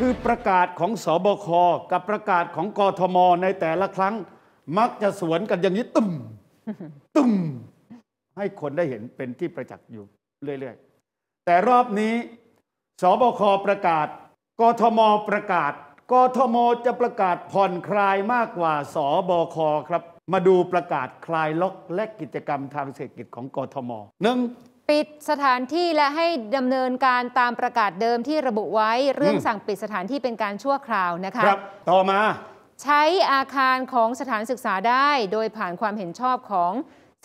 คือประกาศของสบค กับประกาศของกทมในแต่ละครั้ง มักจะสวนกันอย่างนี้ตึมตึมให้คนได้เห็นเป็นที่ประจักษ์อยู่ เรื่อย ๆ แต่รอบนี้สบคประกาศกทมประกาศกทมจะประกาศผ่อนคลายมากกว่าสบค ครับ มาดูประกาศคลายล็อกและกิจกรรมทางเศรษฐกิจของกทมหนึ่งปิดสถานที่และให้ดำเนินการตามประกาศเดิมที่ระบุไว้เรื่องสั่งปิดสถานที่เป็นการชั่วคราวนะคะครับ ต่อมา ใช้อาคารของสถานศึกษาได้ โดยผ่านความเห็นชอบของ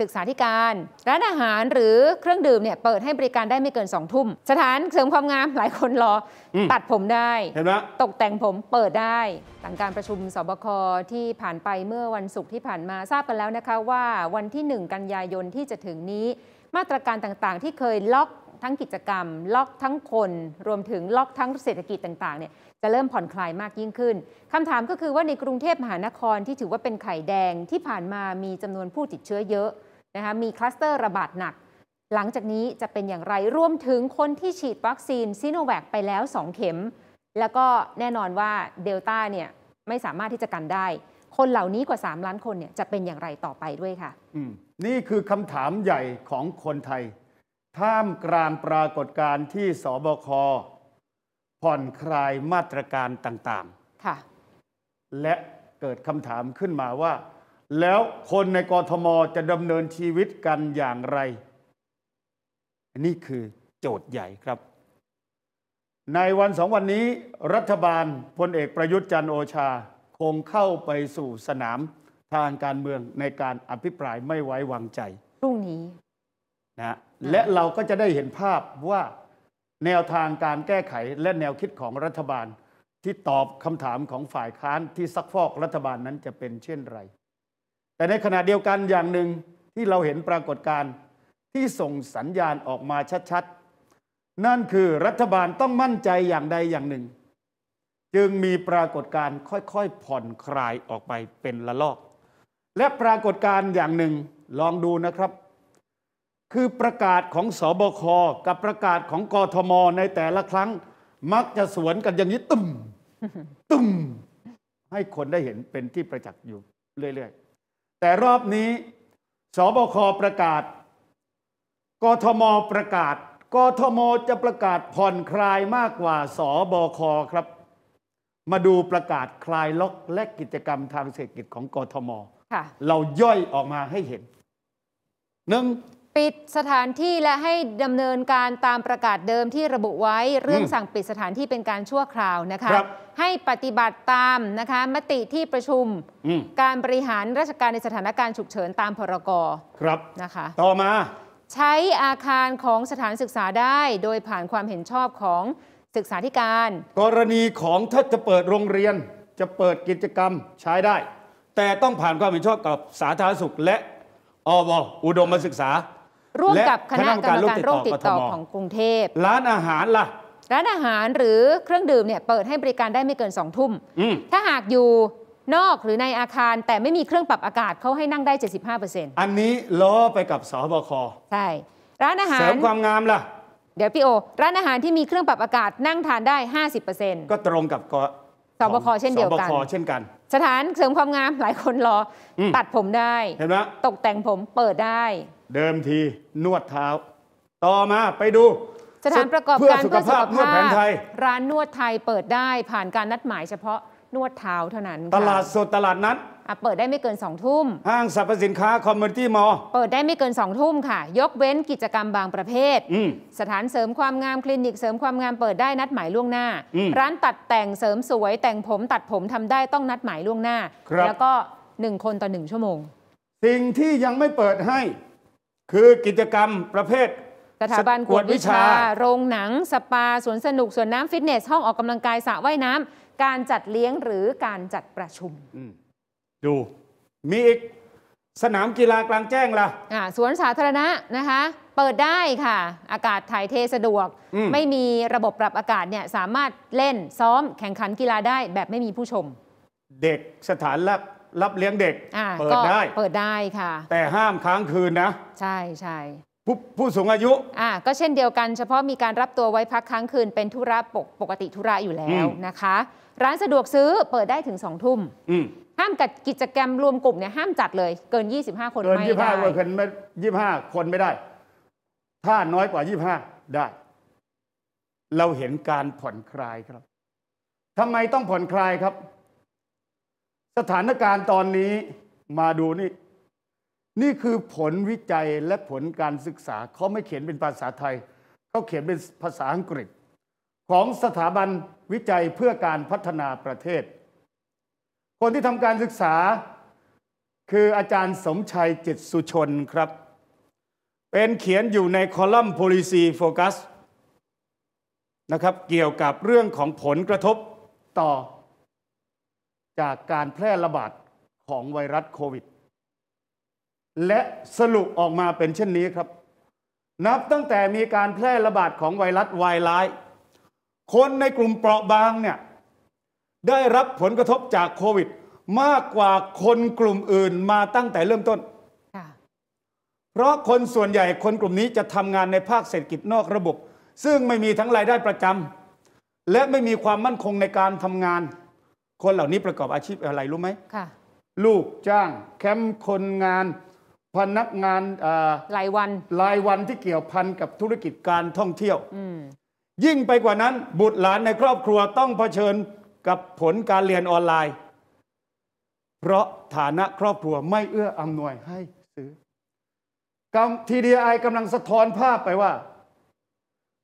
ศึกษาธิการร้านอาหารหรือเครื่องดื่มเนี่ยเปิดให้บริการได้ไม่เกินสองทุ่มสถานเสริมความงามหลายคนรออตัดผมได้เห็นไหมตกแต่งผมเปิดได้หลังการประชุมสบคที่ผ่านไปเมื่อวันศุกร์ที่ผ่านมาทราบกันแล้วนะคะว่าวันที่ 1 กันยายนที่จะถึงนี้มาตรการต่างๆ ที่เคยล็อกทั้งกิจกรรม ล็อกทั้งคน รวมถึงล็อกทั้งเศรษฐกิจต่างๆเนี่ยจะเริ่มผ่อนคลายมากยิ่งขึ้นคำถามก็คือว่าในกรุงเทพมหานครที่ถือว่าเป็นไข่แดงที่ผ่านมามีจำนวนผู้ติดเชื้อเยอะนะคะมีคลัสเตอร์ระบาดหนัก หลังจากนี้จะเป็นอย่างไร รวมถึงคนที่ฉีดวัคซีนซิโนแวคไปแล้ว2เข็มแล้วก็แน่นอนว่าเดลต้าเนี่ยไม่สามารถที่จะกันได้คนเหล่านี้กว่า 3 ล้านคนเนี่ยจะเป็นอย่างไรต่อไปด้วยค่ะนี่คือคำถามใหญ่ของคนไทย ท่ามกลางปรากฏการณ์ที่สบคผ่อนคลายมาตรการต่างๆ ค่ะ และเกิดคำถามขึ้นมาว่า แล้วคนในกรทมจะดำเนินชีวิตกันอย่างไร นี่คือโจทย์ใหญ่ครับ ในวันสองวันนี้ รัฐบาลพลเอกประยุทธ์จันโอชาคงเข้าไปสู่สนามทางการเมืองในการอภิปรายไม่ไว้วางใจ พรุ่งนี้นะและเราก็จะได้เห็นภาพว่าแนวทางการแก้ไขและแนวคิดของรัฐบาลที่ตอบคำถามของฝ่ายค้านที่ซักฟอกรัฐบาลนั้นจะเป็นเช่นไร แต่ในขณะเดียวกันอย่างหนึ่งที่เราเห็นปรากฏการณ์ที่ส่งสัญญาณออกมาชัดๆ นั่นคือรัฐบาลต้องมั่นใจอย่างใดอย่างหนึ่งจึงมีปรากฏการณ์ค่อยๆ ผ่อนคลายออกไปเป็นละลอก และปรากฏการณ์อย่างหนึ่งลองดูนะครับ คือประกาศของสอบคกับประกาศของกทมในแต่ละครั้ง มักจะสวนกันอย่างนี้ตึมตึมให้คนได้เห็นเป็นที่ประจักษ์อยู่ เรื่อยๆแต่รอบนี้สบคประกาศกทมประกาศ กทมจะประกาศผ่อนคลายมากกว่าสบคครับมาดูประกาศคลายล็อกและกิจกรรมทางเศรษฐกิจของกทม เราย่อยออกมาให้เห็นหนึ่งปิดสถานที่และให้ดำเนินการตามประกาศเดิมที่ระบุไว้เรื่องสั่งปิดสถานที่เป็นการชั่วคราวนะคะคให้ปฏิบัติตามนะคะมติที่ประชุมมการบริหารราชการในสถานการณ์ฉุกเฉินตามพรกรครับนะคะต่อมาใช้อาคารของสถานศึกษาได้โดยผ่านความเห็นชอบของศึกษาธิการกรณีของถ้าจะเปิดโรงเรียนจะเปิดกิจกรรมใช้ได้ แต่ต้องผ่านความเห็นชอบกับสาธารณสุขและอบอุดมศึกษาร่วมกับคณะกรรมการโรคติดต่อของกรุงเทพร้านอาหารล่ะ ร้านอาหารหรือเครื่องดื่มเนี่ยเปิดให้บริการได้ไม่เกินสองทุ่มถ้าหากอยู่นอกหรือในอาคารแต่ไม่มีเครื่องปรับอากาศเขาให้นั่งได้ 75%อันนี้ล้อไปกับสบคใช่ร้านอาหารเสริมความงามล่ะเดี๋ยวพี่โอ ร้านอาหารที่มีเครื่องปรับอากาศนั่งทานได้ 50%ก็ตรงกับกสบคเช่นเดียวกันสบคเช่นกัน สถานเสริมความงามหลายคนรอตัดผมได้เห็นไหมตกแต่งผมเปิดได้ เดิมที นวดเท้า ต่อมาไปดู สถานประกอบการเพื่อสุขภาพ นวดแผนไทย ร้านนวดไทยเปิดได้ผ่านการนัดหมายเฉพาะนวดเท้าเท่านั้นตลาดสดตลาดนัดเปิดได้ไม่เกิน2องทุ่มห้างสรรพสินค้าคอมมูนิตี้มอลเปิดได้ไม่เกิน2องทุ่มค่ะ ยกเว้นกิจกรรมบางประเภทสถานเสริมความงามคลินิกเสริมความงามเปิดได้นัดหมายล่วงหน้าร้านตัดแต่งเสริมสวยแต่งผมตัดผมทำได้ต้องนัดหมายล่วงหน้า แล้วก็ 1 คนต่อ1ชั่วโมง สิ่งที่ยังไม่เปิดให้ คือกิจกรรมประเภทสถาบันกวดวิชา โรงหนังสปาสวนสนุก สวนน้ำฟิตเนส ห้องออกกำลังกายสระว่ายน้ำการจัดเลี้ยงหรือการจัดประชุม ดู มีอีกสนามกีฬากลางแจ้งละ่ะ สวนสาธารณะนะคะ เปิดได้ค่ะ อากาศถ่ายเทสะดวกมไม่มีระบบปรับอากาศเนี่ยสามารถเล่นซ้อมแข่งขันกีฬาได้แบบไม่มีผู้ชม เด็กสถานรับรับเลี้ยงเด็ก เปิดได้ เปิดได้ค่ะ แต่ห้ามค้างคืนนะ ใช่ใช่ผู้ผู้สูงอายุ อ่า ก็เช่นเดียวกันเฉพาะมีการรับตัวไว้พักค้างคืนเป็นธุระปกปกติธุระอยู่แล้วนะคะ ร้านสะดวกซื้อเปิดได้ถึงสองทุ่มห้ามกัดกิจกรรมรวมกลุ่มเนี่ยห้ามจัดเลยเกิน25 คนไม่ได้เกินยี่สิบห้าคนไม่ยี่ห้าคนไม่ได้ ถ้าน้อยกว่ายี่ห้าได้ เราเห็นการผ่อนคลายครับทำไมต้องผ่อนคลายครับ สถานการณ์ตอนนี้มาดูนี่นี่คือผลวิจัยและผลการศึกษา เขาไม่เขียนเป็นภาษาไทย เขาเขียนเป็นภาษาอังกฤษ ของสถาบันวิจัยเพื่อการพัฒนาประเทศ คนที่ทำการศึกษาคืออาจารย์สมชัยจิตสุชนครับ เป็นเขียนอยู่ในคอลัมน์ policy focus นะครับเกี่ยวกับเรื่องของผลกระทบต่อจากการแพร่ระบาดของไวรัสโควิดและสรุปออกมาเป็นเช่นนี้ครับ นับตั้งแต่มีการแพร่ระบาดของไวรัสไวร้าย คนในกลุ่มเปราะบางเนี่ยได้รับผลกระทบจากโควิด มากกว่าคนกลุ่มอื่นมาตั้งแต่เริ่มต้น เพราะคนส่วนใหญ่คนกลุ่มนี้จะทำงานในภาคเศรษฐกิจนอกระบบ ซึ่งไม่มีทั้งรายได้ประจำและไม่มีความมั่นคงในการทำงาน คนเหล่านี้ประกอบอาชีพอะไรรู้ไหมลูกจ้างแคมป์คนงานพนักงานรายวันรายวันที่เกี่ยวพันกับธุรกิจการท่องเที่ยวยิ่งไปกว่านั้น บุตรหลานในครอบครัวต้องเผชิญกับผลการเรียนออนไลน์ เพราะฐานะครอบครัวไม่เอื้ออำนวยให้ซื้อทีดีไอกำลังสะท้อนภาพไปว่า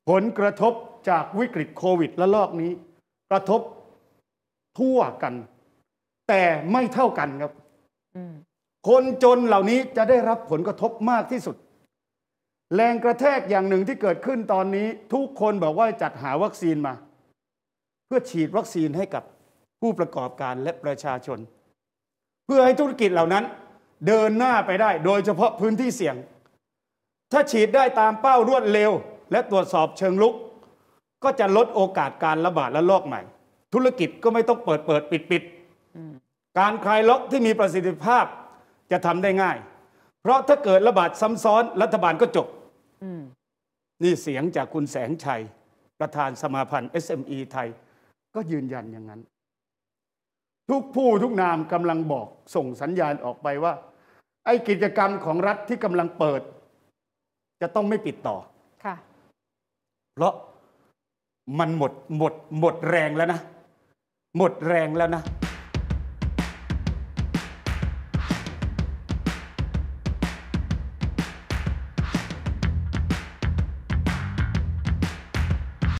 ผลกระทบจากวิกฤตโควิด และลอกนี้ กระทบทั่วกันแต่ไม่เท่ากันครับคนจนเหล่านี้จะได้รับผลกระทบมากที่สุด แรงกระแทกอย่างหนึ่งที่เกิดขึ้นตอนนี้ทุกคนบอกว่าจัดหาวัคซีนมา เพื่อฉีดวัคซีนให้กับผู้ประกอบการและประชาชน เพื่อให้ธุรกิจเหล่านั้น เดินหน้าไปได้โดยเฉพาะพื้นที่เสี่ยง ถ้าฉีดได้ตามเป้ารวดเร็ว และตรวจสอบเชิงลุกก็จะลดโอกาสการระบาดและลอกใหม่ ธุรกิจก็ไม่ต้องเปิดเปิดปิดปิดการคลายล็อกที่มีประสิทธิภาพจะทำได้ง่าย เพราะถ้าเกิดระบาด ซ้ำซ้อน รัฐบาลก็จบนี่เสียงจากคุณแสงชัย ประธานสมาพันธ์ SME ไทย ก็ยืนยันอย่างนั้น ทุกผู้ทุกนามกำลังบอกส่งสัญญาณออกไปว่า ไอ้กิจกรรมของรัฐที่กำลังเปิด จะต้องไม่ปิดต่อ ค่ะเพราะมันหมดหมด หมดแรงแล้วนะ หมดแรงแล้วนะ